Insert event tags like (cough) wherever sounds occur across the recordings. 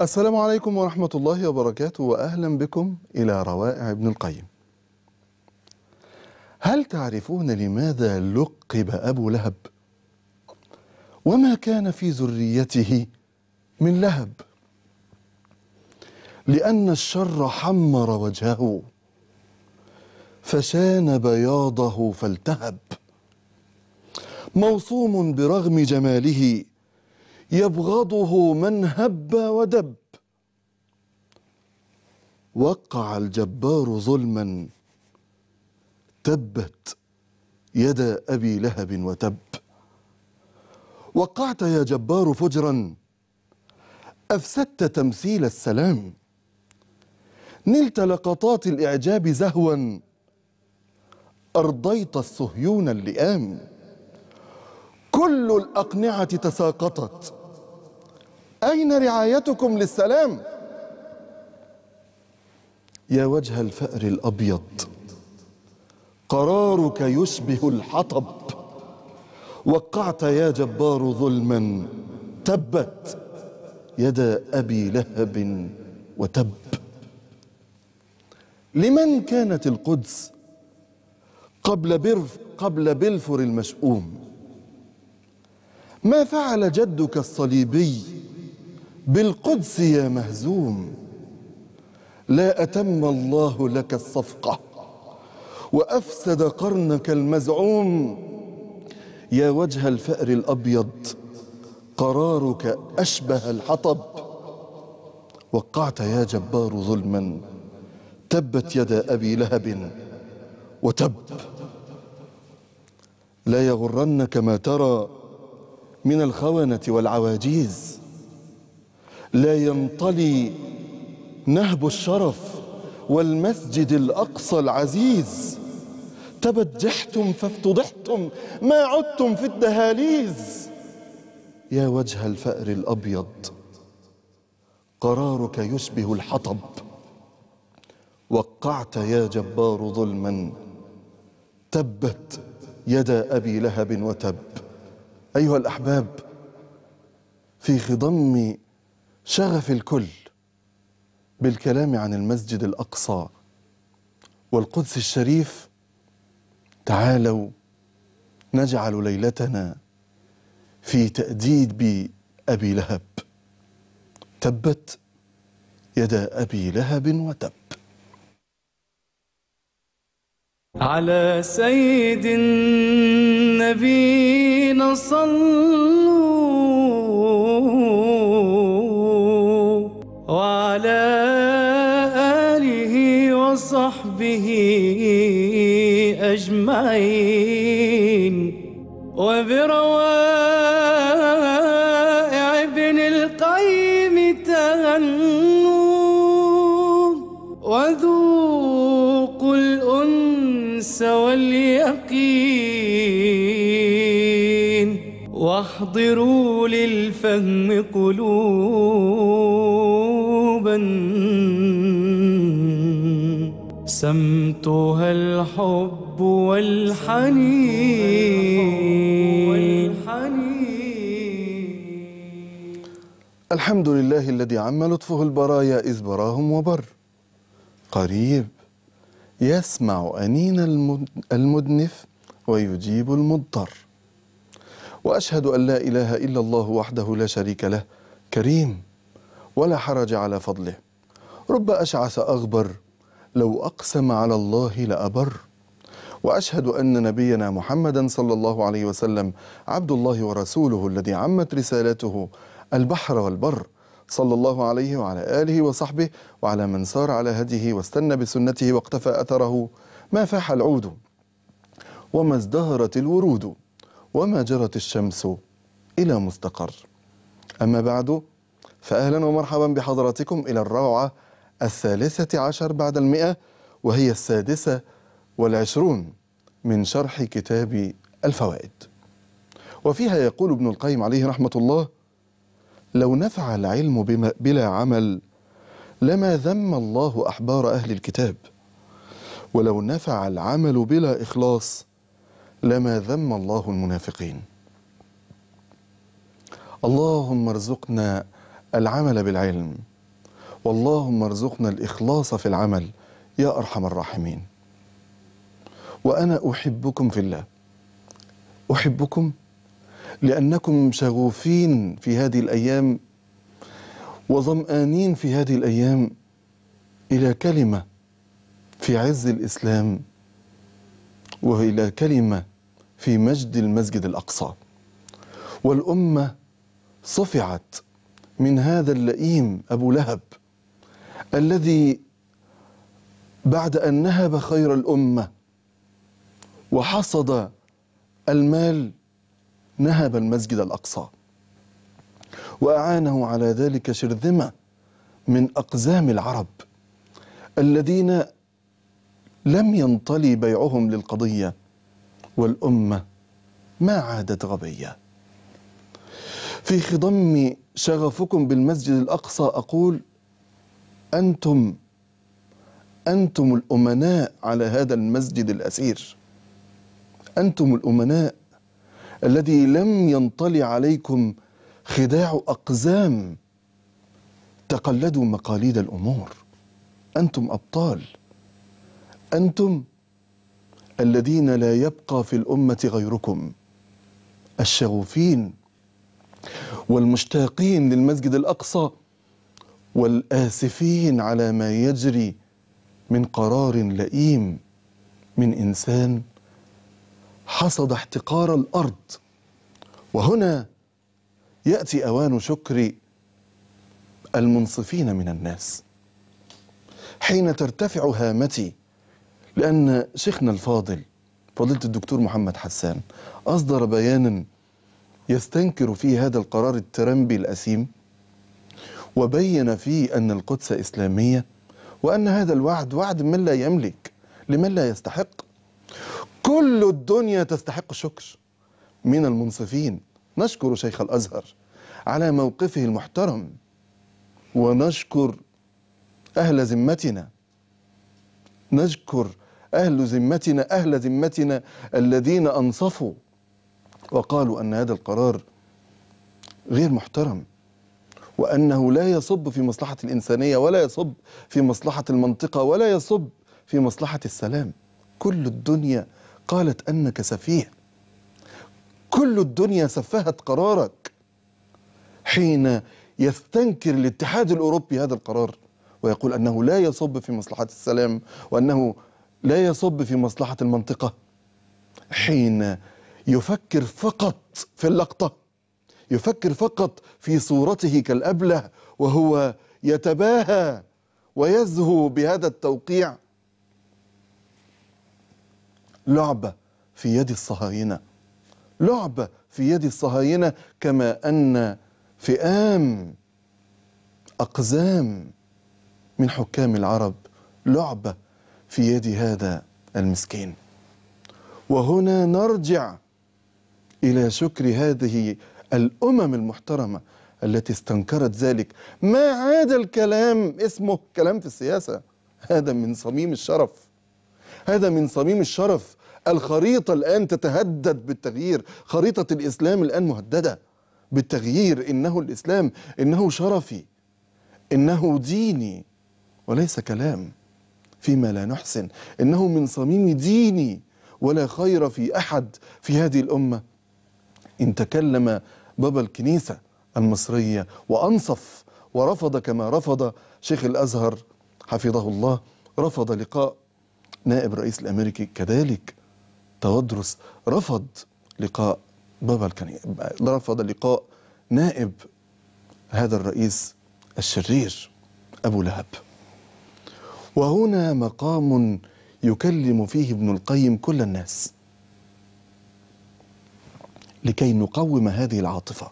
السلام عليكم ورحمة الله وبركاته وأهلا بكم إلى روائع ابن القيم هل تعرفون لماذا لقب أبو لهب؟ وما كان في ذريته من لهب لأن الشر حمر وجهه فشان بياضه فالتهب موصوم برغم جماله يبغضه من هب ودب وقع الجبار ظلما تبت يد ابي لهب وتب وقعت يا جبار فجرا افسدت تمثيل السلام نلت لقطات الاعجاب زهوا ارضيت الصهيون اللئام كل الأقنعة تساقطت أين رعايتكم للسلام؟ يا وجه الفأر الأبيض قرارك يشبه الحطب وقعت يا جبار ظلما تبت يدا أبي لهب وتب لمن كانت القدس قبل, برف قبل بلفر المشؤوم ما فعل جدك الصليبي بالقدس يا مهزوم لا أتم الله لك الصفقة وأفسد قرنك المزعوم يا وجه الفأر الأبيض قرارك أشبه الحطب وقعت يا جبار ظلما تبت يدا أبي لهب وتب لا يغرنك ما ترى من الخونة والعواجيز لا ينطلي نهب الشرف والمسجد الأقصى العزيز تبجحتم فافتضحتم ما عدتم في الدهاليز يا وجه الفأر الأبيض قرارك يشبه الحطب وقعت يا جبار ظلما تبت يدا أبي لهب وتب أيها الأحباب في خضم شغف الكل بالكلام عن المسجد الأقصى والقدس الشريف تعالوا نجعل ليلتنا في تأديب أبي لهب تبت يدا أبي لهب وتب على سيد النبي صلوا وعلى آله وصحبه أجمعين وبر أحضروا للفهم قلوبا سمتها الحب والحنين الحمد لله الذي عم لطفه البرايا إذ براهم وبر قريب يسمع أنين المدنف ويجيب المضطر واشهد ان لا اله الا الله وحده لا شريك له كريم ولا حرج على فضله رب اشعث اغبر لو اقسم على الله لابر واشهد ان نبينا محمدا صلى الله عليه وسلم عبد الله ورسوله الذي عمت رسالته البحر والبر صلى الله عليه وعلى اله وصحبه وعلى من سار على هديه واستنى بسنته واقتفى اثره ما فاح العود وما ازدهرت الورود وما جرت الشمس إلى مستقر أما بعد فأهلا ومرحبا بحضراتكم إلى الروعة الثالثة عشر بعد المئة وهي السادسة والعشرون من شرح كتاب الفوائد وفيها يقول ابن القيم عليه رحمة الله لو نفع العلم بما بلا عمل لما ذم الله أحبار أهل الكتاب ولو نفع العمل بلا إخلاص لما ذم الله المنافقين اللهم ارزقنا العمل بالعلم واللهم ارزقنا الإخلاص في العمل يا أرحم الراحمين وأنا أحبكم في الله أحبكم لأنكم شغوفين في هذه الأيام وظمآنين في هذه الأيام إلى كلمة في عز الإسلام وإلى كلمة في مجد المسجد الأقصى والأمة صفعت من هذا اللئيم أبو لهب الذي بعد أن نهب خير الأمة وحصد المال نهب المسجد الأقصى وأعانه على ذلك شرذمة من أقزام العرب الذين لم ينطلي بيعهم للقضية والأمة ما عادت غبية في خضم شغفكم بالمسجد الأقصى أقول أنتم أنتم الأمناء على هذا المسجد الأسير أنتم الأمناء الذي لم ينطلي عليكم خداع أقزام تقلدوا مقاليد الأمور أنتم أبطال أنتم الذين لا يبقى في الأمة غيركم الشغوفين والمشتاقين للمسجد الأقصى والآسفين على ما يجري من قرار لئيم من إنسان حصد احتقار الأرض وهنا يأتي أوان شكر المنصفين من الناس حين ترتفع هامتي لأن شيخنا الفاضل فضيلة الدكتور محمد حسان أصدر بيانا يستنكر فيه هذا القرار الترامبي الأثيم وبين فيه أن القدس إسلامية وأن هذا الوعد وعد من لا يملك لمن لا يستحق كل الدنيا تستحق الشكر من المنصفين نشكر شيخ الأزهر على موقفه المحترم ونشكر أهل ذمتنا نشكر أهل ذمتنا أهل ذمتنا الذين أنصفوا وقالوا أن هذا القرار غير محترم وأنه لا يصب في مصلحة الإنسانية ولا يصب في مصلحة المنطقة ولا يصب في مصلحة السلام كل الدنيا قالت أنك سفيه كل الدنيا سفهت قرارك حين يستنكر الاتحاد الأوروبي هذا القرار ويقول أنه لا يصب في مصلحة السلام وأنه لا يصب في مصلحة المنطقة حين يفكر فقط في اللقطة يفكر فقط في صورته كالأبله وهو يتباهى ويزهو بهذا التوقيع لعبة في يد الصهاينة لعبة في يد الصهاينة كما أن فئام أقزام من حكام العرب لعبة في يد هذا المسكين وهنا نرجع إلى شكر هذه الأمم المحترمة التي استنكرت ذلك ما عاد الكلام اسمه كلام في السياسة هذا من صميم الشرف هذا من صميم الشرف الخريطة الآن تتهدد بالتغيير خريطة الإسلام الآن مهددة بالتغيير إنه الإسلام إنه شرفي إنه ديني وليس كلام فيما لا نحسن إنه من صميم ديني ولا خير في أحد في هذه الأمة إن تكلم بابا الكنيسة المصرية وأنصف ورفض كما رفض شيخ الأزهر حفظه الله رفض لقاء نائب رئيس الأمريكي كذلك تودرس رفض لقاء بابا الكنيسة رفض لقاء نائب هذا الرئيس الشرير أبو لهب وهنا مقام يكلم فيه ابن القيم كل الناس لكي نقوم هذه العاطفة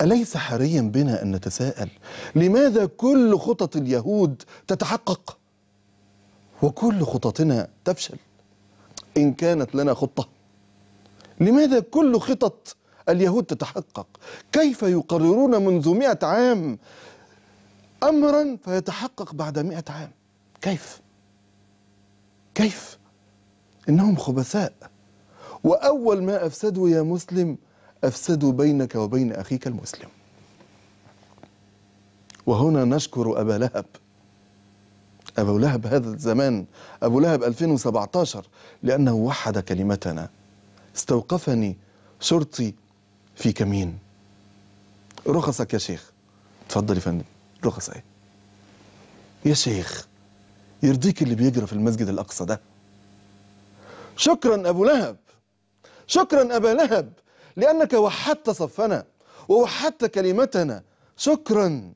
أليس حريا بنا أن نتساءل لماذا كل خطط اليهود تتحقق وكل خططنا تفشل إن كانت لنا خطة لماذا كل خطط اليهود تتحقق كيف يقررون منذ مئة عام أمرا فيتحقق بعد مئة عام كيف؟ كيف؟ إنهم خبثاء وأول ما أفسدوا يا مسلم أفسدوا بينك وبين أخيك المسلم وهنا نشكر أبا لهب أبو لهب هذا الزمان أبو لهب 2017 لأنه وحد كلمتنا استوقفني شرطي في كمين رخصك يا شيخ تفضل يا فندم رخص ايه يا شيخ يرضيك اللي بيجرى في المسجد الاقصى ده شكرا ابو لهب شكرا ابا لهب لانك وحدت صفنا ووحدت كلمتنا شكرا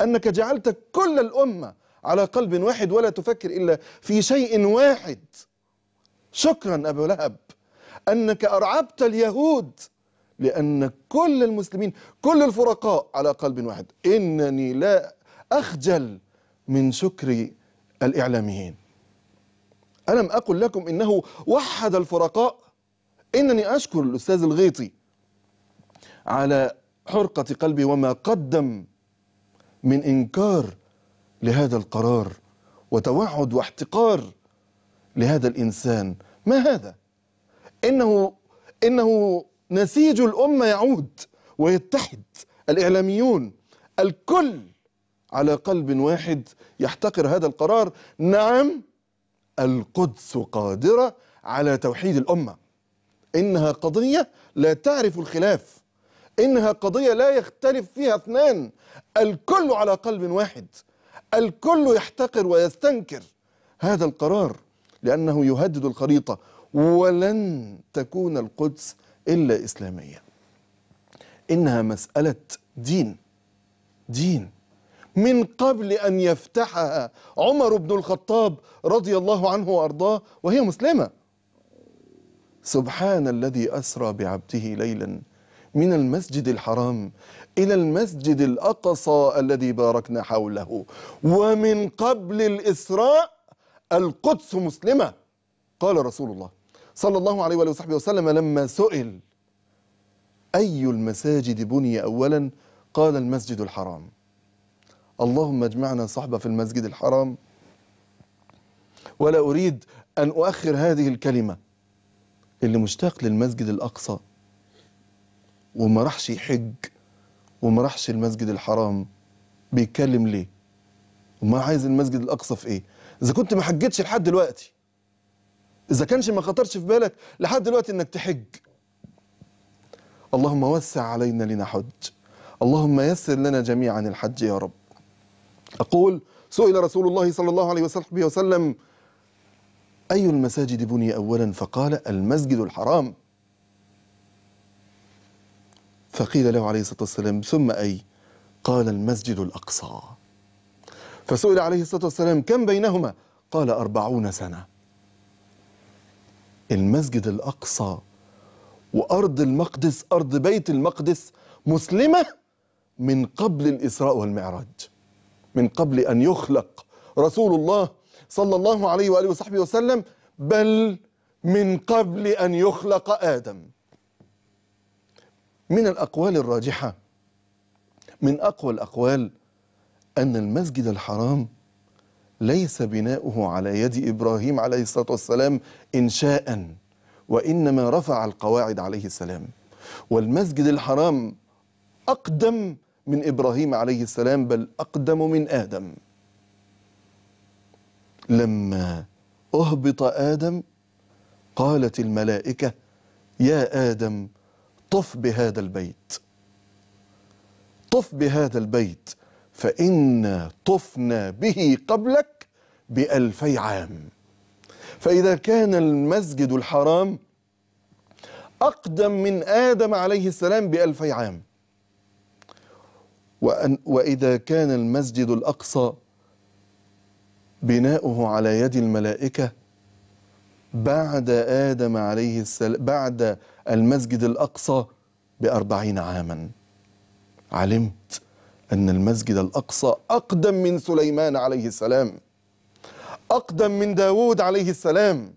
انك جعلت كل الامه على قلب واحد ولا تفكر الا في شيء واحد شكرا ابو لهب انك ارعبت اليهود لأن كل المسلمين كل الفرقاء على قلب واحد إنني لا أخجل من شكر الإعلاميين ألم أقل لكم إنه وحد الفرقاء إنني أشكر الأستاذ الغيطي على حرقة قلبي وما قدم من إنكار لهذا القرار وتوعد واحتقار لهذا الإنسان ما هذا؟ إنه إنه نسيج الأمة يعود ويتحد الإعلاميون الكل على قلب واحد يحتقر هذا القرار نعم القدس قادرة على توحيد الأمة إنها قضية لا تعرف الخلاف إنها قضية لا يختلف فيها اثنان الكل على قلب واحد الكل يحتقر ويستنكر هذا القرار لأنه يهدد الخريطة ولن تكون القدس الا اسلاميه. إنها مسألة دين دين من قبل أن يفتحها عمر بن الخطاب رضي الله عنه وأرضاه وهي مسلمة سبحان الذي أسرى بعبده ليلا من المسجد الحرام إلى المسجد الأقصى الذي باركنا حوله ومن قبل الإسراء القدس مسلمة قال رسول الله صلى الله عليه وآله وصحبه وسلم لما سئل أي المساجد بني أولا قال المسجد الحرام اللهم اجمعنا صحبة في المسجد الحرام ولا أريد أن أؤخر هذه الكلمة اللي مشتاق للمسجد الأقصى وما راحش يحج وما راحش المسجد الحرام بيتكلم ليه وما عايز المسجد الأقصى في إيه إذا كنت ما حجتش لحد دلوقتي إذا كانش ما خطرش في بالك لحد دلوقتي إنك تحج اللهم وسع علينا لنحج اللهم يسر لنا جميعا الحج يا رب أقول سئل رسول الله صلى الله عليه وصحبه وسلم أي المساجد بني أولا فقال المسجد الحرام فقيل له عليه الصلاة والسلام ثم أي قال المسجد الأقصى فسئل عليه الصلاة والسلام كم بينهما قال أربعون سنة المسجد الأقصى وأرض المقدس أرض بيت المقدس مسلمة من قبل الإسراء والمعراج من قبل أن يخلق رسول الله صلى الله عليه وآله وصحبه وسلم بل من قبل أن يخلق آدم من الأقوال الراجحة من أقوى الأقوال أن المسجد الحرام ليس بناؤه على يد إبراهيم عليه الصلاة والسلام إنشاء وإنما رفع القواعد عليه السلام والمسجد الحرام أقدم من إبراهيم عليه السلام بل أقدم من آدم لما أهبط آدم قالت الملائكة يا آدم طف بهذا البيت طف بهذا البيت فإنا طفنا به قبلك بألفي عام فإذا كان المسجد الحرام أقدم من آدم عليه السلام بألفي عام وأن وإذا كان المسجد الأقصى بناؤه على يد الملائكة بعد آدم عليه السلام بعد المسجد الأقصى بأربعين عاما علمت أن المسجد الأقصى أقدم من سليمان عليه السلام أقدم من داود عليه السلام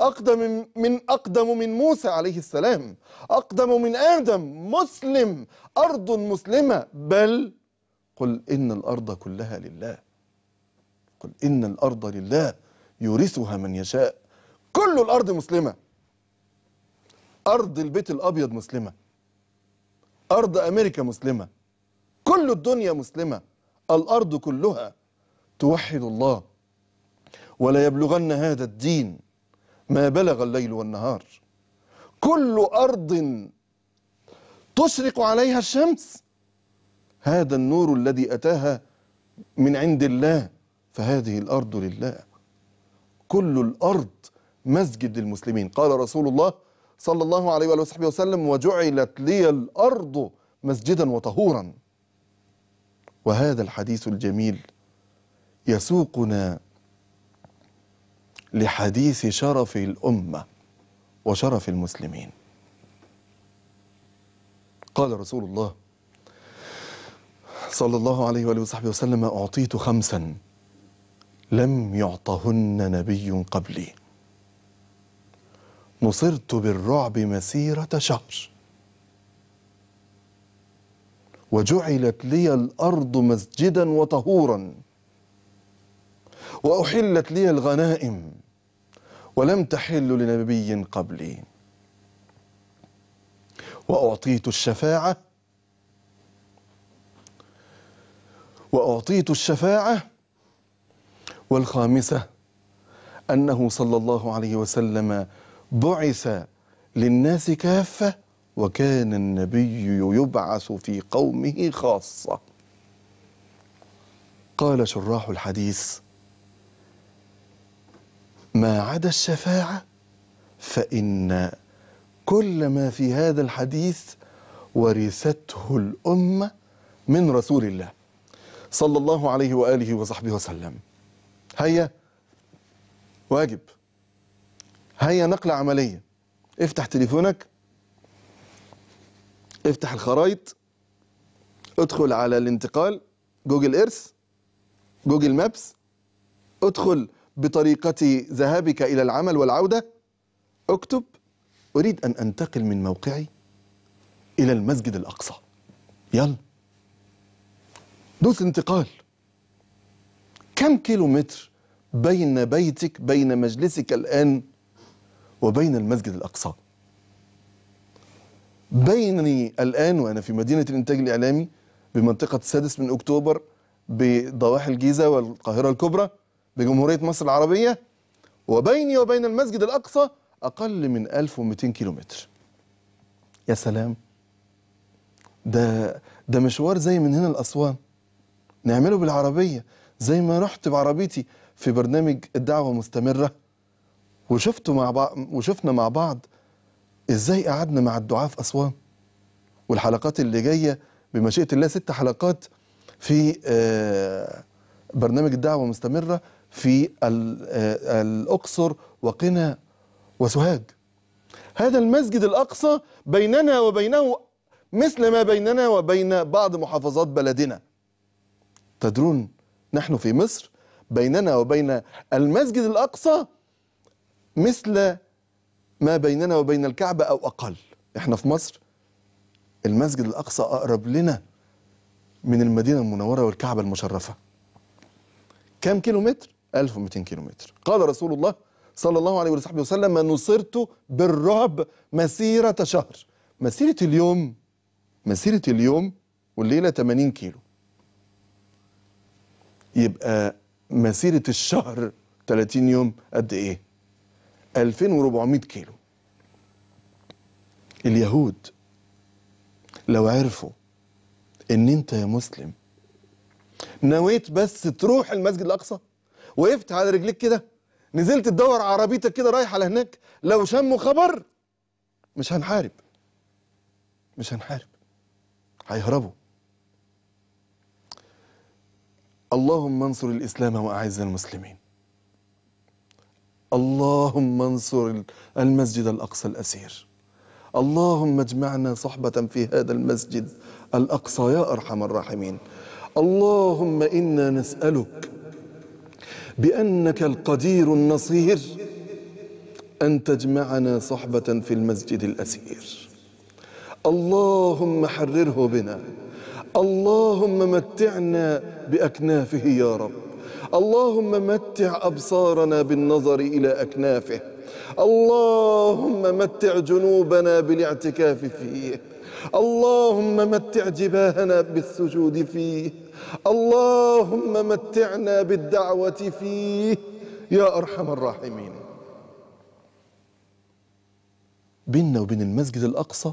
أقدم من أقدم من موسى عليه السلام أقدم من آدم مسلم أرض مسلمة بل قل إن الأرض كلها لله قل إن الأرض لله يورثها من يشاء كل الأرض مسلمة أرض البيت الأبيض مسلمة أرض أمريكا مسلمة كل الدنيا مسلمة الأرض كلها توحد الله ولا يبلغن هذا الدين ما بلغ الليل والنهار كل أرض تشرق عليها الشمس هذا النور الذي أتاها من عند الله فهذه الأرض لله كل الأرض مسجد للمسلمين قال رسول الله صلى الله عليه وآله وصحبه وسلم وجعلت لي الأرض مسجدا وطهورا وهذا الحديث الجميل يسوقنا لحديث شرف الأمة وشرف المسلمين قال رسول الله صلى الله عليه وآله وصحبه وسلم أعطيت خمسا لم يعطهن نبي قبلي نصرت بالرعب مسيرة شهر وجعلت لي الأرض مسجدا وطهورا وأحلت لي الغنائم ولم تحل لنبي قبلي وأعطيت الشفاعة وأعطيت الشفاعة والخامسة أنه صلى الله عليه وسلم بعث للناس كافة وكان النبي يبعث في قومه خاصة قال شراح الحديث ما عدا الشفاعة فإن كل ما في هذا الحديث ورثته الأمة من رسول الله صلى الله عليه وآله وصحبه وسلم هيا واجب هيا نقلة عملية افتح تليفونك افتح الخرائط ادخل على الانتقال جوجل ايرث جوجل مابس ادخل بطريقة ذهابك إلى العمل والعودة اكتب أريد أن أنتقل من موقعي إلى المسجد الأقصى يلا دوس انتقال كم كيلو متر بين بيتك بين مجلسك الآن وبين المسجد الأقصى بيني الآن وأنا في مدينة الإنتاج الإعلامي بمنطقة السادس من أكتوبر بضواحي الجيزة والقاهرة الكبرى بجمهورية مصر العربية وبيني وبين المسجد الأقصى أقل من 1200 كيلومتر يا سلام ده ده مشوار زي من هنا لأسوان نعمله بالعربية زي ما رحت بعربيتي في برنامج الدعوة مستمرة وشفته مع بعض وشفنا مع بعض ازاي قعدنا مع الدعاة في أسوان والحلقات اللي جاية بمشيئة الله ست حلقات في آه، برنامج الدعوة مستمرة في آه، الأقصر وقنا وسوهاج هذا المسجد الأقصى بيننا وبينه مثل ما بيننا وبين بعض محافظات بلدنا تدرون نحن في مصر بيننا وبين المسجد الأقصى مثل ما بيننا وبين الكعبة أو أقل إحنا في مصر المسجد الأقصى أقرب لنا من المدينة المنورة والكعبة المشرفة كم كيلو متر؟ 1200 كيلو متر قال رسول الله صلى الله عليه وصحبه وسلم نصرت بالرعب مسيرة شهر مسيرة اليوم مسيرة اليوم والليلة 80 كيلو يبقى مسيرة الشهر 30 يوم قد إيه؟ 2400 كيلو اليهود لو عرفوا ان انت يا مسلم نويت بس تروح المسجد الاقصى وقفت على رجليك كده نزلت تدور عربيتك كده رايحه لهناك لو شموا خبر مش هنحارب مش هنحارب هيهربوا اللهم انصر الاسلام واعز المسلمين اللهم انصر المسجد الأقصى الأسير اللهم اجمعنا صحبة في هذا المسجد الأقصى يا أرحم الراحمين اللهم إنا نسألك بأنك القدير النصير أن تجمعنا صحبة في المسجد الأسير اللهم حرره بنا اللهم متعنا بأكنافه يا رب اللهم متع أبصارنا بالنظر إلى أكنافه اللهم متع جنوبنا بالاعتكاف فيه اللهم متع جباهنا بالسجود فيه اللهم متعنا بالدعوة فيه يا أرحم الراحمين بيننا وبين المسجد الأقصى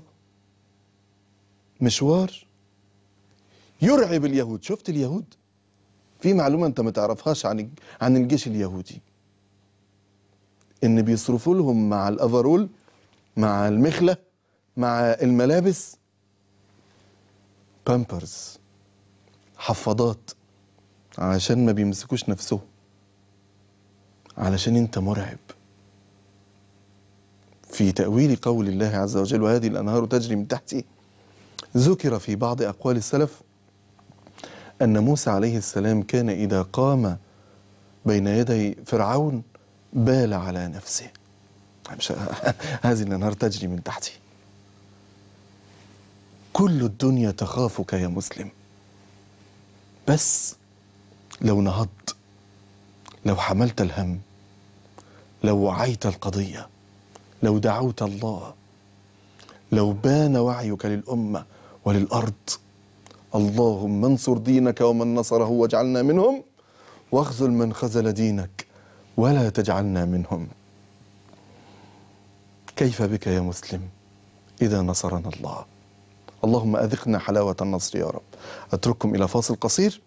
مشوار يرعب اليهود شفت اليهود في معلومه انت ما تعرفهاش عن عن الجيش اليهودي ان بيصرفوا لهم مع الافرول مع المخله مع الملابس بامبرز حفاضات علشان ما بيمسكوش نفسهم علشان انت مرعب في تأويل قول الله عز وجل وهذه الأنهار تجري من تحتي ذكر في بعض أقوال السلف أن موسى عليه السلام كان إذا قام بين يدي فرعون بال على نفسه نعم، (laughs) هذه النهار تجري من تحتي كل الدنيا تخافك يا مسلم بس لو نهضت لو حملت الهم لو وعيت القضية لو دعوت الله لو بان وعيك للأمة وللأرض اللهم انصر دينك ومن نصره واجعلنا منهم واخذل من خذل دينك ولا تجعلنا منهم كيف بك يا مسلم إذا نصرنا الله اللهم أذقنا حلاوة النصر يا رب أترككم إلى فاصل قصير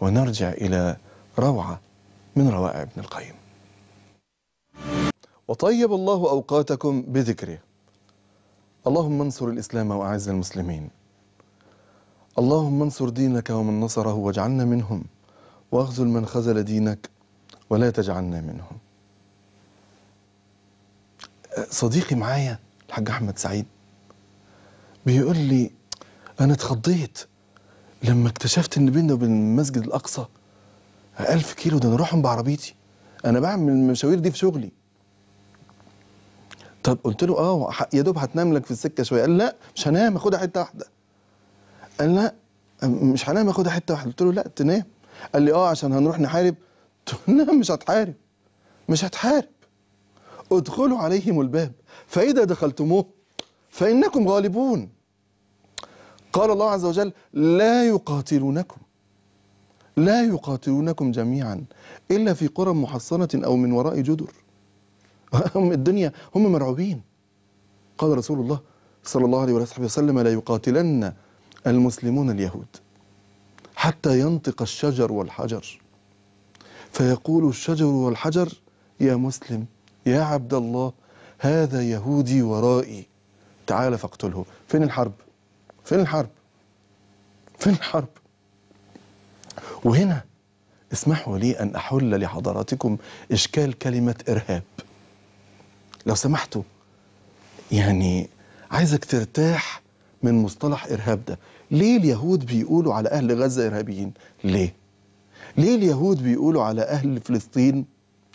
ونرجع إلى روعة من روائع ابن القيم وطيب الله أوقاتكم بذكره اللهم انصر الإسلام وأعز المسلمين اللهم انصر دينك ومن نصره واجعلنا منهم واخذل من خذل دينك ولا تجعلنا منهم صديقي معايا الحاج احمد سعيد بيقول لي انا اتخضيت لما اكتشفت ان بيننا وبين المسجد الاقصى 1000 كيلو ده انا بعربيتي انا بعمل المشاوير دي في شغلي طب قلت له اه يا دوب هتنام لك في السكه شويه قال لا مش هنام خدها حته واحده قال لا مش هنام اخدها حته واحده قلت له لا تنام قال لي اه عشان هنروح نحارب قلت له (laughs) لا مش هتحارب مش هتحارب ادخلوا عليهم الباب فاذا دخلتموه فانكم غالبون قال الله عز وجل لا يقاتلونكم لا يقاتلونكم جميعا الا في قرى محصنه او من وراء جدر (laughs) هم الدنيا هم مرعوبين قال رسول الله صلى الله عليه وسلم لا يقاتلن المسلمون اليهود حتى ينطق الشجر والحجر فيقول الشجر والحجر يا مسلم يا عبد الله هذا يهودي ورائي تعال فاقتله فين الحرب فين الحرب فين الحرب وهنا اسمحوا لي أن أحل لحضراتكم إشكال كلمة إرهاب لو سمحتوا يعني عايزك ترتاح من مصطلح إرهاب ده ليه اليهود بيقولوا على أهل غزة إرهابيين ليه ليه اليهود بيقولوا على أهل فلسطين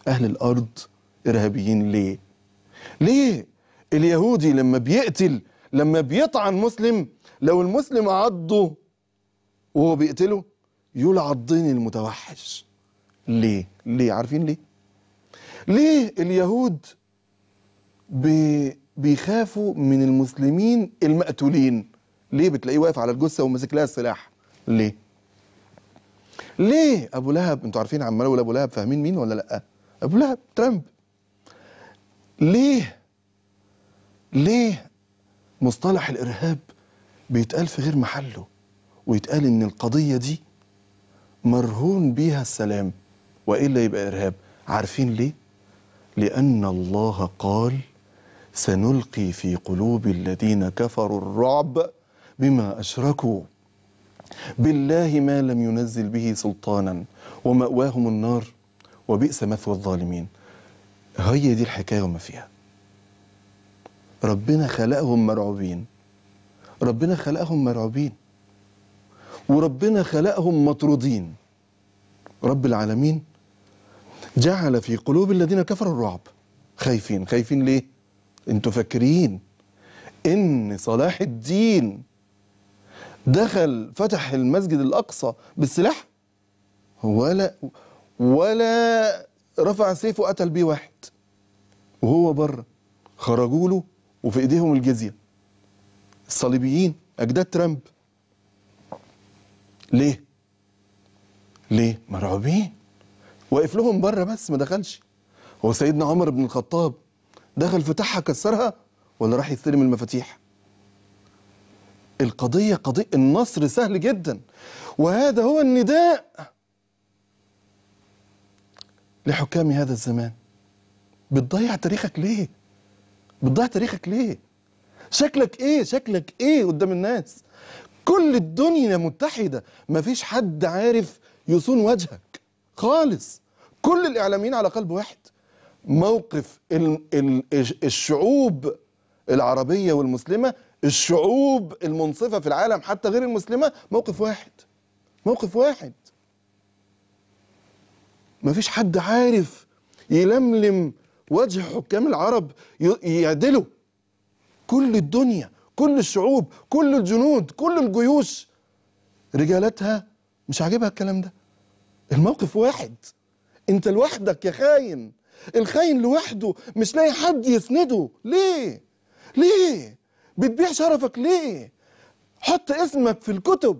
أهل الأرض إرهابيين ليه ليه اليهودي لما بيقتل لما بيطعن مسلم لو المسلم عضه وهو بيقتله يقول عضني المتوحش ليه ليه عارفين ليه ليه اليهود بي بيخافوا من المسلمين المقتولين ليه بتلاقيه واقف على الجثه وماسك لها السلاح ليه ليه ابو لهب انتوا عارفين عمال اقول ابو لهب فاهمين مين ولا لا ابو لهب ترامب ليه ليه مصطلح الارهاب بيتقال في غير محله ويتقال ان القضيه دي مرهون بيها السلام والا يبقى ارهاب عارفين ليه لان الله قال سنلقي في قلوب الذين كفروا الرعب بما أشركوا بالله ما لم ينزل به سلطانا ومأواهم النار وبئس مثوى الظالمين هي دي الحكاية وما فيها ربنا خلقهم مرعوبين ربنا خلقهم مرعوبين وربنا خلقهم مطرودين رب العالمين جعل في قلوب الذين كفروا الرعب خايفين خايفين ليه انتوا فاكرين ان صلاح الدين دخل فتح المسجد الاقصى بالسلاح ولا ولا رفع سيفه قتل بيه واحد وهو بره خرجوا له وفي ايديهم الجزيه الصليبيين اجداد ترامب ليه ليه مرعوبين واقف لهم بره بس ما دخلش هو سيدنا عمر بن الخطاب دخل فتحها كسرها ولا راح يستلم المفاتيح القضية قضية النصر سهل جدا وهذا هو النداء لحكام هذا الزمان بتضيع تاريخك ليه بتضيع تاريخك ليه شكلك ايه شكلك ايه قدام الناس كل الدنيا متحدة مفيش حد عارف يصون وجهك خالص كل الإعلاميين على قلب واحد موقف الشعوب العربية والمسلمة الشعوب المنصفة في العالم حتى غير المسلمة موقف واحد موقف واحد ما فيش حد عارف يلملم وجه حكام العرب يعدلوا كل الدنيا كل الشعوب كل الجنود كل الجيوش رجالتها مش عاجبها الكلام ده الموقف واحد انت لوحدك يا خاين الخاين لوحده مش لاقي حد يسنده ليه ليه بتبيع شرفك ليه حط اسمك في الكتب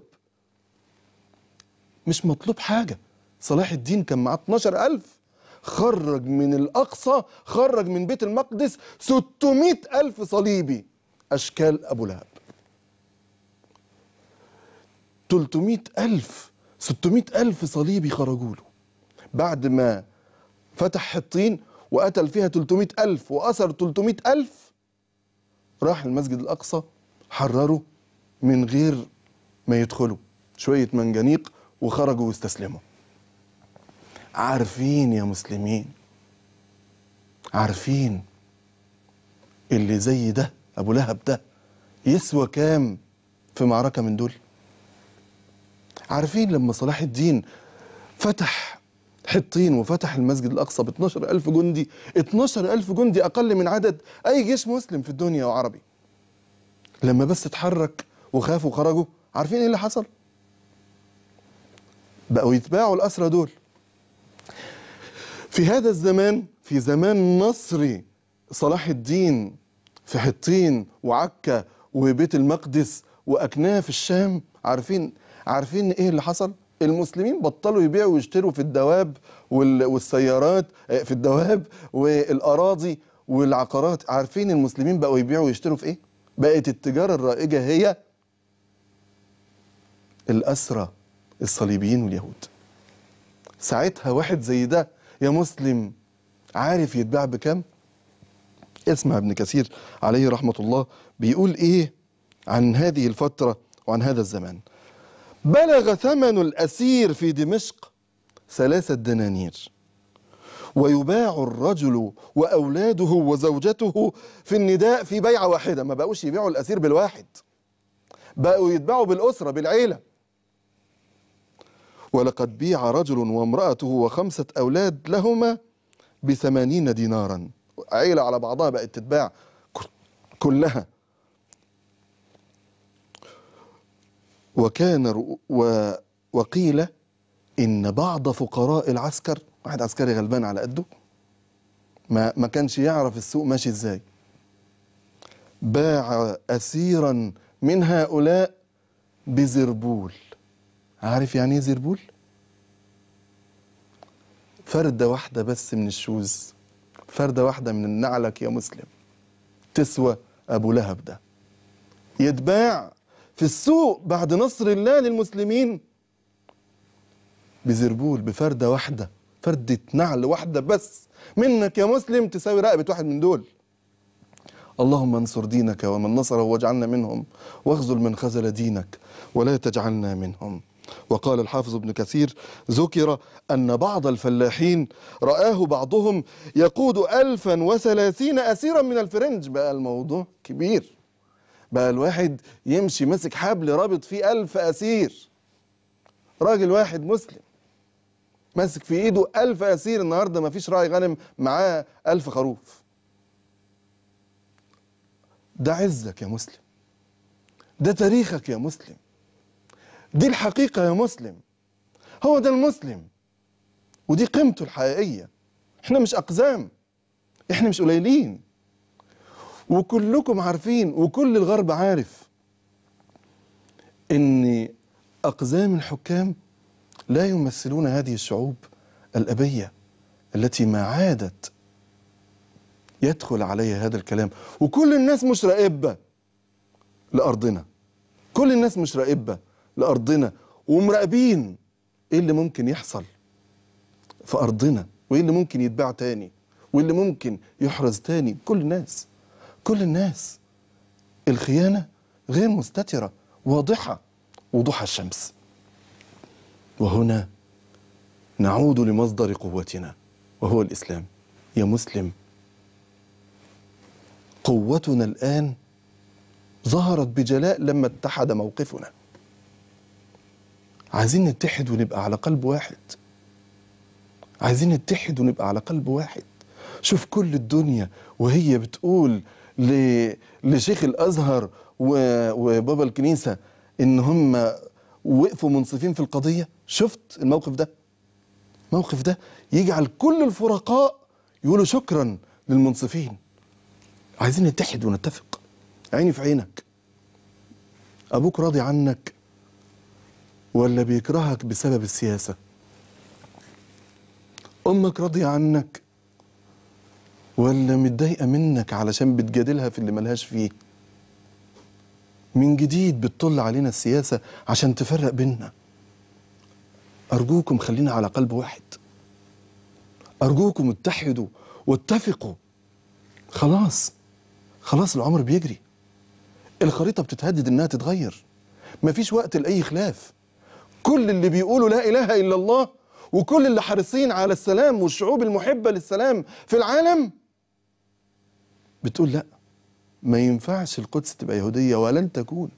مش مطلوب حاجه صلاح الدين كان معاه 12000 خرج من الاقصى خرج من بيت المقدس 600000 صليبي اشكال ابو لهب 300000 600000 صليبي خرجوا له بعد ما فتح حطين وقتل فيها 300 ألف وأسر 300 ألف راح المسجد الأقصى حرره من غير ما يدخلوا شوية منجنيق وخرجوا واستسلموا عارفين يا مسلمين عارفين اللي زي ده أبو لهب ده يسوى كام في معركة من دول عارفين لما صلاح الدين فتح حطين وفتح المسجد الأقصى ب 12000 جندي 12000 جندي أقل من عدد أي جيش مسلم في الدنيا وعربي لما بس اتحرك وخافوا وخرجوا عارفين ايه اللي حصل بقوا يتباعوا الأسرى دول في هذا الزمان في زمان نصري صلاح الدين في حطين وعكا وبيت المقدس وأكناف الشام عارفين عارفين ايه اللي حصل؟ المسلمين بطلوا يبيعوا ويشتروا في الدواب والسيارات آه، في الدواب والاراضي والعقارات عارفين المسلمين بقوا يبيعوا ويشتروا في ايه بقت التجاره الرائجه هي الاسرى الصليبيين واليهود ساعتها واحد زي ده يا مسلم عارف يتباع بكام اسمع ابن كثير عليه رحمه الله بيقول ايه عن هذه الفتره وعن هذا الزمان بلغ ثمن الأسير في دمشق ثلاثة دنانير ويباع الرجل وأولاده وزوجته في النداء في بيعة واحدة ما بقوش يبيعوا الأسير بالواحد بقوا يتباعوا بالأسرة بالعيلة ولقد بيع رجل وامرأته وخمسة أولاد لهما بثمانين دينارا عيلة على بعضها بقت تتباع كلها وكان و وقيل إن بعض فقراء العسكر واحد عسكري غلبان على قده ما ما كانش يعرف السوق ماشي ازاي باع أسيرا من هؤلاء بزربول عارف يعني ايه زربول؟ فردة واحدة بس من الشوز فردة واحدة من النعلك يا مسلم تسوى أبو لهب ده يتباع في السوق بعد نصر الله للمسلمين بزربول بفردة واحدة فردة نعل واحدة بس منك يا مسلم تساوي رقبة واحد من دول اللهم انصر دينك ومن نصره واجعلنا منهم واخذل من خذل دينك ولا تجعلنا منهم وقال الحافظ ابن كثير ذكر أن بعض الفلاحين رآه بعضهم يقود ألفا وثلاثين أسيرا من الفرنج بقى الموضوع كبير بقى الواحد يمشي ماسك حبل رابط فيه ألف أسير راجل واحد مسلم ماسك في ايده ألف أسير النهاردة ما فيش راعي غنم معاه ألف خروف ده عزك يا مسلم ده تاريخك يا مسلم دي الحقيقة يا مسلم هو ده المسلم ودي قيمته الحقيقية احنا مش أقزام احنا مش قليلين وكلكم عارفين وكل الغرب عارف ان اقزام الحكام لا يمثلون هذه الشعوب الابيه التي ما عادت يدخل عليها هذا الكلام وكل الناس مش رائبه لارضنا كل الناس مش رائبه لارضنا ومراقبين ايه اللي ممكن يحصل في ارضنا وايه اللي ممكن يتباع تاني واللي ممكن يحرز تاني كل الناس كل الناس الخيانة غير مستترة واضحة وضوح الشمس وهنا نعود لمصدر قوتنا وهو الإسلام يا مسلم قوتنا الآن ظهرت بجلاء لما اتحد موقفنا عايزين نتحد ونبقى على قلب واحد عايزين نتحد ونبقى على قلب واحد شوف كل الدنيا وهي بتقول لشيخ الازهر وبابا الكنيسه ان هم وقفوا منصفين في القضيه شفت الموقف ده الموقف ده يجعل كل الفرقاء يقولوا شكرا للمنصفين عايزين نتحد ونتفق عيني في عينك ابوك راضي عنك ولا بيكرهك بسبب السياسه امك راضيه عنك ولا متضايقه منك علشان بتجادلها في اللي ملهاش فيه من جديد بتطل علينا السياسه عشان تفرق بينا ارجوكم خلينا على قلب واحد ارجوكم اتحدوا واتفقوا خلاص خلاص العمر بيجري الخريطه بتتهدد انها تتغير مفيش وقت لاي خلاف كل اللي بيقولوا لا اله الا الله وكل اللي حريصين على السلام والشعوب المحبه للسلام في العالم بتقول لا ما ينفعش القدس تبقى يهودية ولن تكون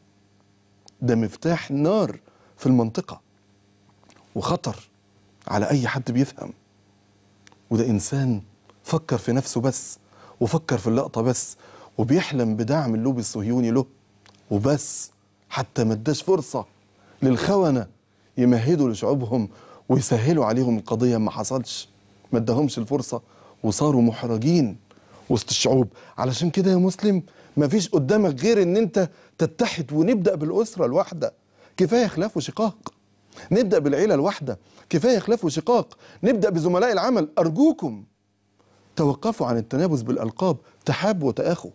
ده مفتاح نار في المنطقة وخطر على أي حد بيفهم وده إنسان فكر في نفسه بس وفكر في اللقطة بس وبيحلم بدعم اللوبي الصهيوني له وبس حتى ما اداش فرصة للخونة يمهدوا لشعوبهم ويسهلوا عليهم القضية ما حصلش ما اداهمش الفرصة وصاروا محرجين وسط الشعوب علشان كده يا مسلم مفيش قدامك غير ان انت تتحد ونبدا بالاسره الواحده كفايه خلاف وشقاق نبدا بالعيله الواحده كفايه خلاف وشقاق نبدا بزملاء العمل ارجوكم توقفوا عن التنابز بالالقاب تحابوا وتاخوا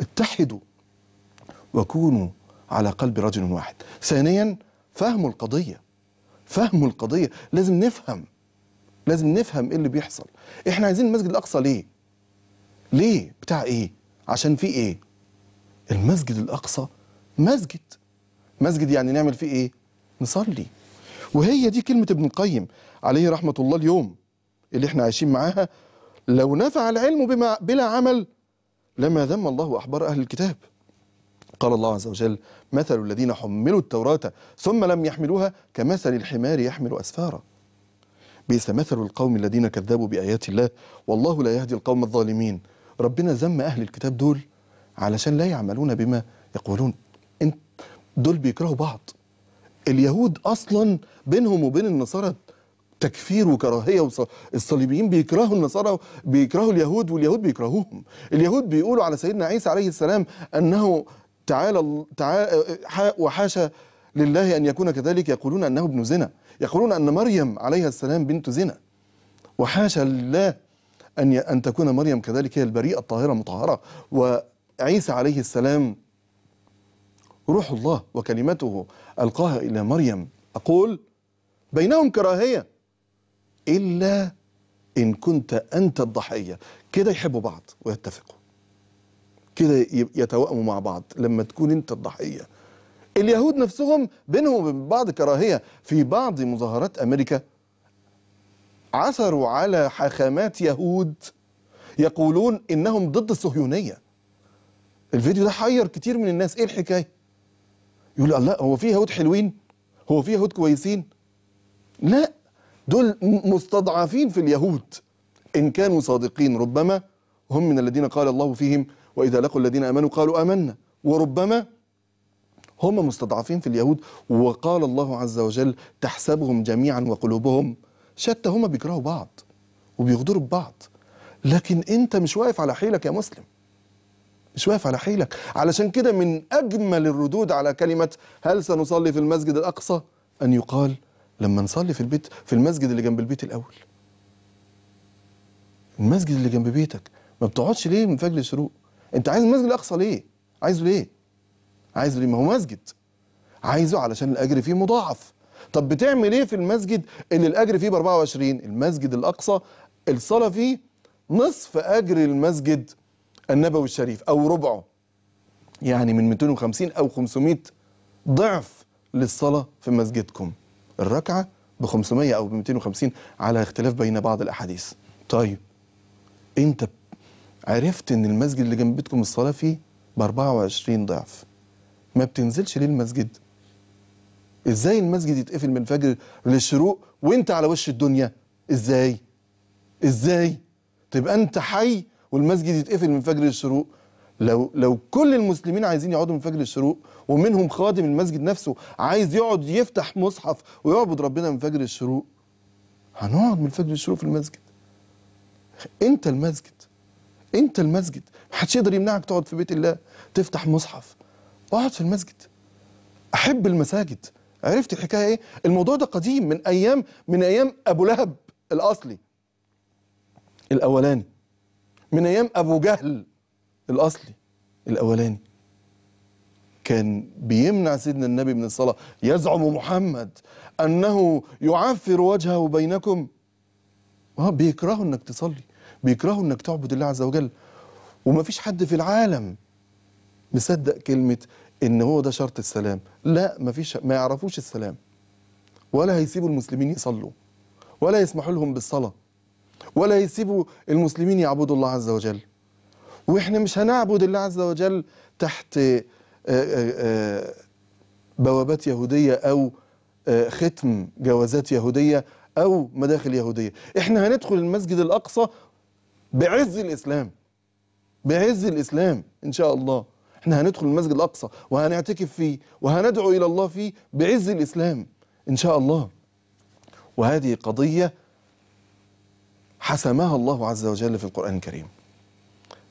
اتحدوا وكونوا على قلب رجل واحد ثانيا فهموا القضيه فهموا القضيه لازم نفهم لازم نفهم ايه اللي بيحصل احنا عايزين المسجد الاقصى ليه ليه بتاع ايه عشان في ايه المسجد الاقصى مسجد مسجد يعني نعمل فيه ايه نصلي وهي دي كلمه ابن القيم عليه رحمه الله اليوم اللي احنا عايشين معاها لو نفع العلم بما بلا عمل لما ذم الله احبار اهل الكتاب قال الله عز وجل مثل الذين حملوا التوراة ثم لم يحملوها كمثل الحمار يحمل أسفارا بئس مثل القوم الذين كذبوا بآيات الله والله لا يهدي القوم الظالمين ربنا ذم أهل الكتاب دول علشان لا يعملون بما يقولون انت دول بيكرهوا بعض اليهود أصلا بينهم وبين النصارى تكفير وكراهيه الصليبيين بيكرهوا النصارى بيكرهوا اليهود واليهود بيكرهوهم اليهود بيقولوا على سيدنا عيسى عليه السلام انه تعالى تعالى وحاشا لله ان يكون كذلك يقولون انه ابن زنا يقولون ان مريم عليها السلام بنت زنا وحاشا لله أن أن تكون مريم كذلك هي البريئة الطاهرة المطهرة وعيسى عليه السلام روح الله وكلمته ألقاها إلى مريم أقول بينهم كراهية إلا إن كنت أنت الضحية كده يحبوا بعض ويتفقوا كده يتوائموا مع بعض لما تكون أنت الضحية اليهود نفسهم بينهم وبين بعض كراهية في بعض مظاهرات أمريكا عثروا على حاخامات يهود يقولون انهم ضد الصهيونيه الفيديو ده حير كتير من الناس ايه الحكايه يقول الله هو في يهود حلوين هو في يهود كويسين لا دول مستضعفين في اليهود ان كانوا صادقين ربما هم من الذين قال الله فيهم واذا لقوا الذين امنوا قالوا امنا وربما هم مستضعفين في اليهود وقال الله عز وجل تحسبهم جميعا وقلوبهم شتى هما بيكرهوا بعض وبيغدروا ببعض لكن انت مش واقف على حيلك يا مسلم مش واقف على حيلك علشان كده من اجمل الردود على كلمه هل سنصلي في المسجد الاقصى ان يقال لما نصلي في البيت في المسجد اللي جنب البيت الاول المسجد اللي جنب بيتك ما بتقعدش ليه من فجر الشروق انت عايز المسجد الاقصى ليه عايزه ليه عايزه ليه ما هو مسجد عايزه علشان الاجر فيه مضاعف طب بتعمل ايه في المسجد اللي الاجر فيه ب 24 المسجد الاقصى الصلاه فيه نصف اجر المسجد النبوي الشريف او ربعه يعني من 250 او 500 ضعف للصلاه في مسجدكم الركعه ب 500 او ب 250 على اختلاف بين بعض الاحاديث طيب انت عرفت ان المسجد اللي جنب بيتكم الصلاه فيه ب 24 ضعف ما بتنزلش ليه المسجد ازاي المسجد يتقفل من فجر للشروق وانت على وش الدنيا ازاي ازاي تبقى انت حي والمسجد يتقفل من فجر للشروق لو لو كل المسلمين عايزين يقعدوا من فجر الشروق ومنهم خادم المسجد نفسه عايز يقعد يفتح مصحف ويعبد ربنا من فجر الشروق هنقعد من فجر الشروق في المسجد انت المسجد انت المسجد محدش يقدر يمنعك تقعد في بيت الله تفتح مصحف اقعد في المسجد احب المساجد عرفت الحكايه ايه الموضوع ده قديم من ايام من ايام ابو لهب الاصلي الاولاني من ايام ابو جهل الاصلي الاولاني كان بيمنع سيدنا النبي من الصلاه يزعم محمد انه يعفر وجهه بينكم اه بيكرهوا انك تصلي بيكرهوا انك تعبد الله عز وجل ومفيش حد في العالم مصدق كلمه ان هو ده شرط السلام لا ما فيش ما يعرفوش السلام ولا هيسيبوا المسلمين يصلوا ولا يسمحوا لهم بالصلاه ولا يسيبوا المسلمين يعبدوا الله عز وجل واحنا مش هنعبد الله عز وجل تحت آه، آه، آه، بوابات يهوديه او ختم جوازات يهوديه او مداخل يهوديه احنا هندخل المسجد الاقصى بعز الاسلام بعز الاسلام ان شاء الله احنا هندخل المسجد الأقصى وهنعتكف فيه وهندعو إلى الله فيه بعز الإسلام إن شاء الله وهذه قضية حسمها الله عز وجل في القرآن الكريم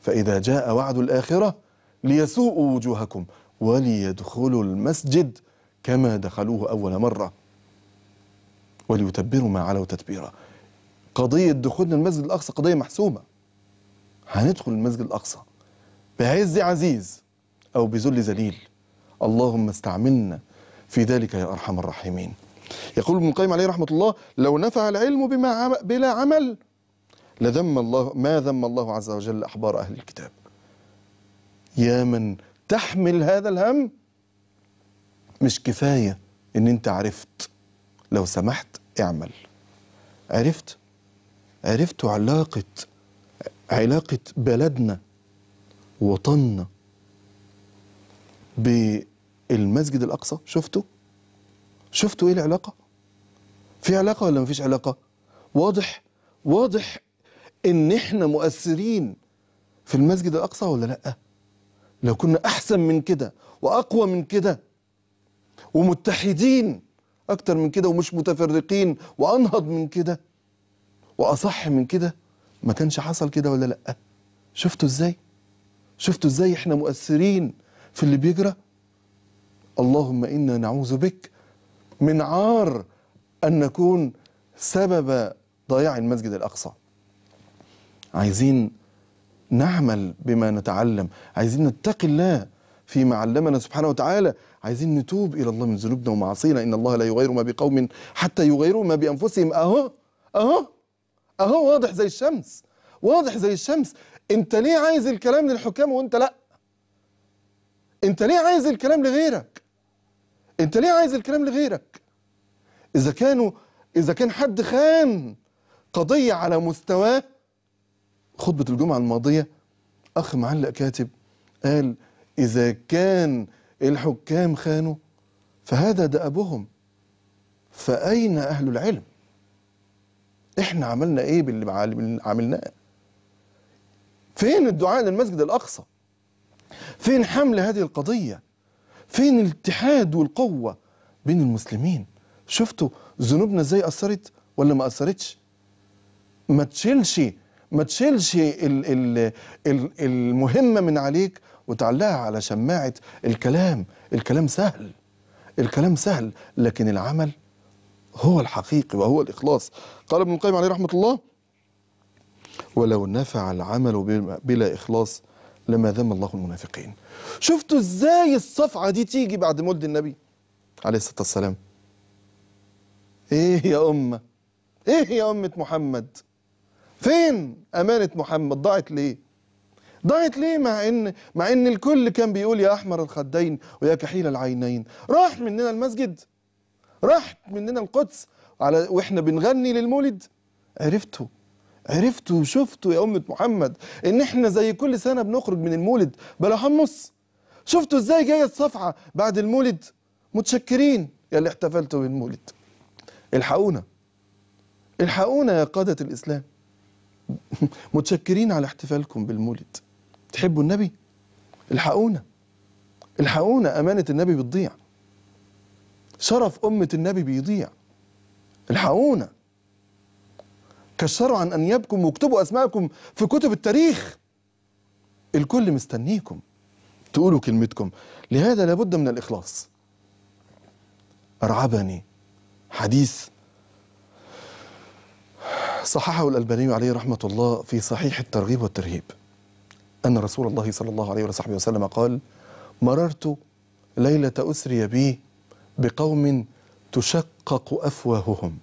فإذا جاء وعد الآخرة ليسوءوا وجوهكم وليدخلوا المسجد كما دخلوه أول مرة وليتبروا ما علوا تتبيرا قضية دخولنا المسجد الأقصى قضية محسومة هندخل المسجد الأقصى بعز عزيز أو بذل ذليل اللهم استعملنا في ذلك يا أرحم الراحمين يقول ابن القيم عليه رحمة الله لو نفع العلم بما عم بلا عمل لذم الله ما ذم الله عز وجل أحبار أهل الكتاب يا من تحمل هذا الهم مش كفاية ان انت عرفت لو سمحت اعمل عرفت عرفت علاقة علاقة بلدنا وطننا بالمسجد الأقصى شفتوا شفتوا إيه العلاقة في علاقة ولا مفيش علاقة واضح واضح إن إحنا مؤثرين في المسجد الأقصى ولا لأ لو كنا أحسن من كده وأقوى من كده ومتحدين أكتر من كده ومش متفرقين وأنهض من كده وأصح من كده ما كانش حصل كده ولا لأ شفتوا إزاي شفتوا إزاي إحنا مؤثرين في اللي بيجرى اللهم إنا نعوذ بك من عار أن نكون سبب ضياع المسجد الأقصى عايزين نعمل بما نتعلم عايزين نتقي الله فيما علمنا سبحانه وتعالى عايزين نتوب إلى الله من ذنوبنا ومعاصينا إن الله لا يغير ما بقوم حتى يغيروا ما بأنفسهم أهو أهو أهو واضح زي الشمس واضح زي الشمس أنت ليه عايز الكلام للحكام وأنت لأ انت ليه عايز الكلام لغيرك انت ليه عايز الكلام لغيرك اذا كانوا اذا كان حد خان قضيه على مستواه خطبه الجمعه الماضيه اخ معلق كاتب قال اذا كان الحكام خانوا فهذا دأبهم فأين أهل العلم؟ إحنا عملنا إيه باللي عملناه؟ فين الدعاء للمسجد الأقصى؟ فين حمل هذه القضية فين الاتحاد والقوة بين المسلمين شفتوا ذنوبنا ازاي أثرت ولا ما أثرتش ما تشيلش ما تشيلش الـ الـ الـ المهمة من عليك وتعلقها على شماعة الكلام الكلام سهل الكلام سهل لكن العمل هو الحقيقي وهو الإخلاص قال ابن القيم عليه رحمة الله ولو نفع العمل بلا إخلاص لما ذم الله المنافقين شفتوا ازاي الصفعة دي تيجي بعد مولد النبي عليه الصلاة والسلام ايه يا أمة ايه يا أمة محمد فين أمانة محمد ضاعت ليه ضاعت ليه مع ان مع ان الكل كان بيقول يا احمر الخدين ويا كحيل العينين راح مننا المسجد راحت مننا القدس على واحنا بنغني للمولد عرفتوا عرفتوا وشفتوا يا أمة محمد إن إحنا زي كل سنة بنخرج من المولد بلا حمص شفتوا إزاي جاية الصفعة بعد المولد متشكرين يا اللي احتفلتوا بالمولد الحقونا الحقونا يا قادة الإسلام (laughs) متشكرين على احتفالكم بالمولد تحبوا النبي الحقونا الحقونا أمانة النبي بتضيع شرف أمة النبي بيضيع الحقونا كشروا عن أنيابكم واكتبوا أسماءكم في كتب التاريخ الكل مستنيكم تقولوا كلمتكم لهذا لابد من الإخلاص أرعبني حديث صححه الألباني عليه رحمة الله في صحيح الترغيب والترهيب أن رسول الله صلى الله عليه وصحبه وسلم قال مررت ليلة أسري بي بقوم تشقق أفواههم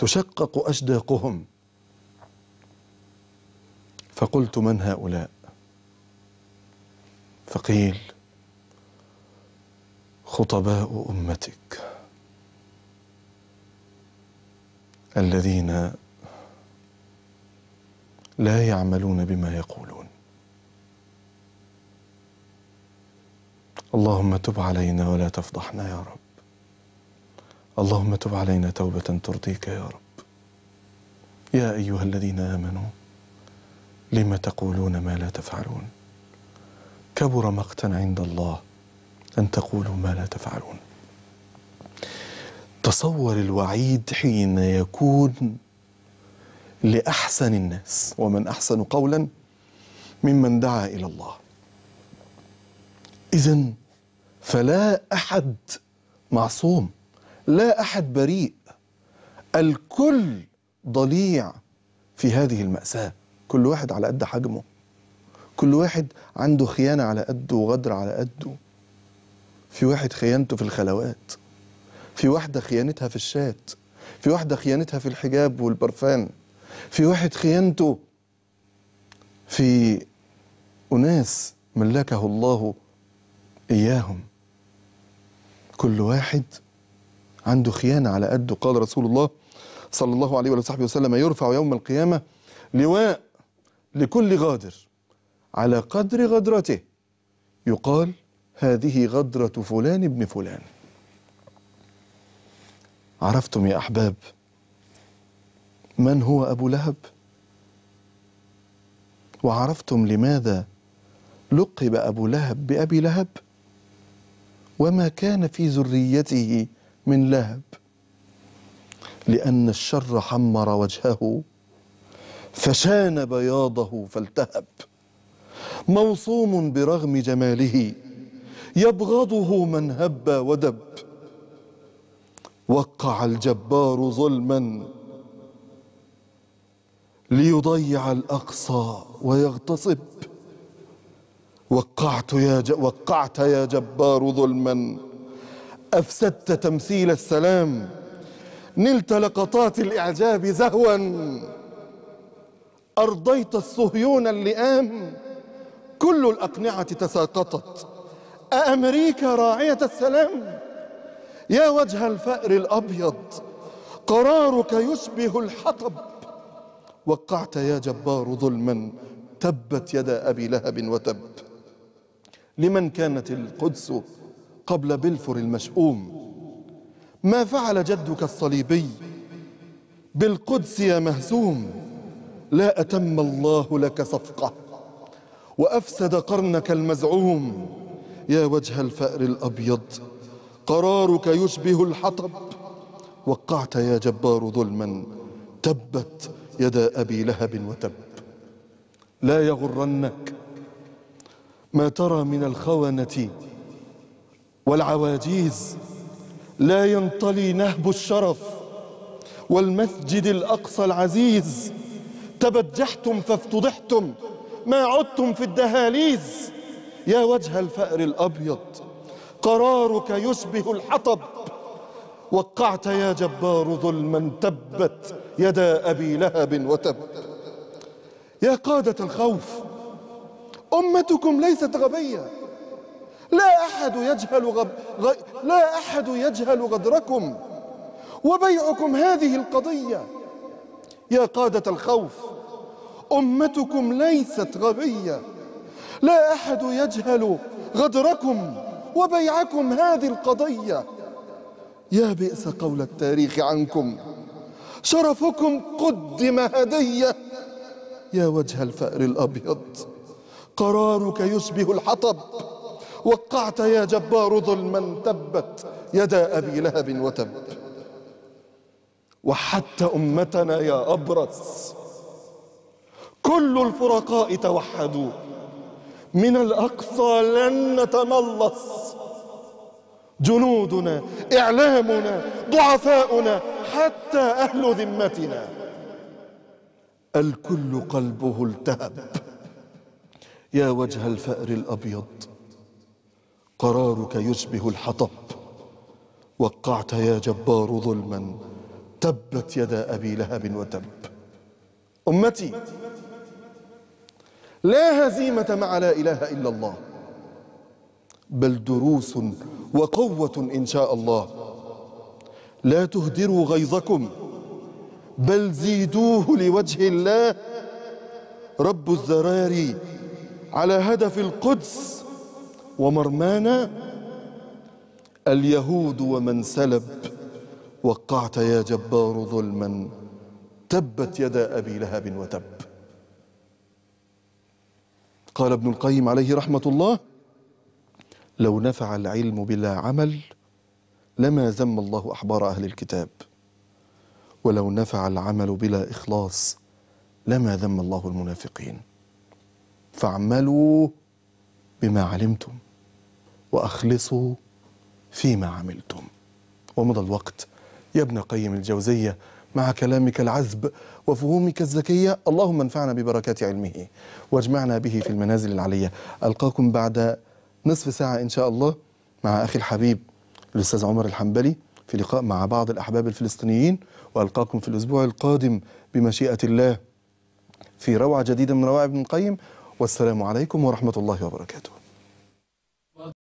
تشقق أشداقهم فقلت من هؤلاء فقيل خطباء أمتك الذين لا يعملون بما يقولون اللهم تب علينا ولا تفضحنا يا رب اللهم تب علينا توبة ترضيك يا رب يا أيها الذين آمنوا لم تقولون ما لا تفعلون كبر مقتا عند الله أن تقولوا ما لا تفعلون تصور الوعيد حين يكون لأحسن الناس ومن أحسن قولا ممن دعا إلى الله إذا فلا أحد معصوم لا احد بريء الكل ضليع في هذه الماساه كل واحد على قد حجمه كل واحد عنده خيانه على قده وغدر على قده في واحد خيانته في الخلوات في واحده خيانتها في الشات في واحده خيانتها في الحجاب والبرفان في واحد خيانته في اناس ملكه الله اياهم كل واحد عنده خيانة على قده قال رسول الله صلى الله عليه وصحبه وسلم يرفع يوم القيامة لواء لكل غادر على قدر غدرته يقال هذه غدرة فلان ابن فلان عرفتم يا أحباب من هو أبو لهب وعرفتم لماذا لقب أبو لهب بأبي لهب وما كان في ذريته من لهب لأن الشر حمر وجهه فشان بياضه فالتهب موصوم برغم جماله يبغضه من هب ودب وقع الجبار ظلما ليضيع الأقصى ويغتصب وقعت يا وقعت يا جبار ظلما أفسدت تمثيل السلام نلت لقطات الإعجاب زهوا أرضيت الصهيون اللئام كل الأقنعة تساقطت أمريكا راعية السلام يا وجه الفأر الأبيض قرارك يشبه الحطب وقعت يا جبار ظلما تبت يد أبي لهب وتب لمن كانت القدس قبل بلفر المشؤوم ما فعل جدك الصليبي بالقدس يا مهزوم لا أتم الله لك صفقة وأفسد قرنك المزعوم يا وجه الفأر الأبيض قرارك يشبه الحطب وقعت يا جبار ظلما تبت يدا أبي لهب وتب لا يغرنك ما ترى من الخونة والعواجيز لا ينطلي نهب الشرف والمسجد الأقصى العزيز تبجحتم فافتضحتم ما عدتم في الدهاليز يا وجه الفأر الأبيض قرارك يشبه الحطب وقعت يا جبار ظلما تبت يدا أبي لهب وتب يا قادة الخوف أمتكم ليست غبية لا أحد يجهل غب... غ... لا أحد يجهل غدركم وبيعكم هذه القضية يا قادة الخوف أمتكم ليست غبية لا أحد يجهل غدركم وبيعكم هذه القضية يا بئس قول التاريخ عنكم شرفكم قدم هدية يا وجه الفأر الأبيض قرارك يشبه الحطب وقعت يا جبار ظلما تبت يدا أبي لهب وتب وحدت أمتنا يا أبرص كل الفرقاء توحدوا من الأقصى لن نتملص جنودنا إعلامنا ضعفاؤنا حتى أهل ذمتنا الكل قلبه التهب يا وجه الفأر الأبيض قرارك يشبه الحطب وقعت يا جبار ظلما تبت يدا ابي لهب وتب امتي لا هزيمه مع لا اله الا الله بل دروس وقوه ان شاء الله لا تهدروا غيظكم بل زيدوه لوجه الله رب الذراري على هدف القدس ومرمانا اليهود ومن سلب وقعت يا جبار ظلما تبت يدا ابي لهب وتب قال ابن القيم عليه رحمه الله لو نفع العلم بلا عمل لما ذم الله احبار اهل الكتاب ولو نفع العمل بلا اخلاص لما ذم الله المنافقين فاعملوا بما علمتم وأخلصوا فيما عملتم ومضى الوقت يا ابن قيم الجوزية مع كلامك العذب وفهومك الزكية اللهم انفعنا ببركات علمه واجمعنا به في المنازل العلية ألقاكم بعد نصف ساعة إن شاء الله مع أخي الحبيب الأستاذ عمر الحنبلي في لقاء مع بعض الأحباب الفلسطينيين وألقاكم في الأسبوع القادم بمشيئة الله في روعة جديدة من روائع ابن القيم والسلام عليكم ورحمة الله وبركاته